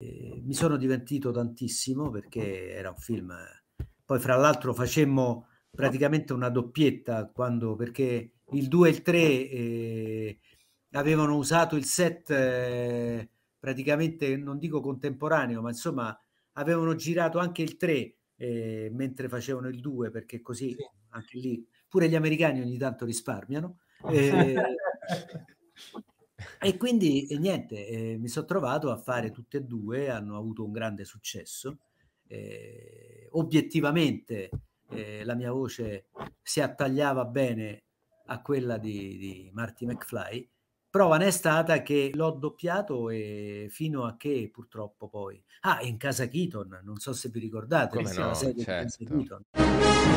Ehm, mi sono divertito tantissimo perché era un film. Poi, fra l'altro, facemmo praticamente una doppietta quando, perché il 2 e il 3 eh, avevano usato il set eh, praticamente, non dico contemporaneo, ma insomma avevano girato anche il 3 eh, mentre facevano il 2 perché così sì. anche lì pure gli americani ogni tanto risparmiano. Ehm, e quindi e niente, eh, mi sono trovato a fare tutte e due, hanno avuto un grande successo. Eh, obiettivamente eh, la mia voce si attagliava bene a quella di, di Marty McFly. Prova ne è stata che l'ho doppiato e fino a che purtroppo poi... Ah, in casa Keaton, non so se vi ricordate, Come no, la serie certo. di casa certo. Keaton.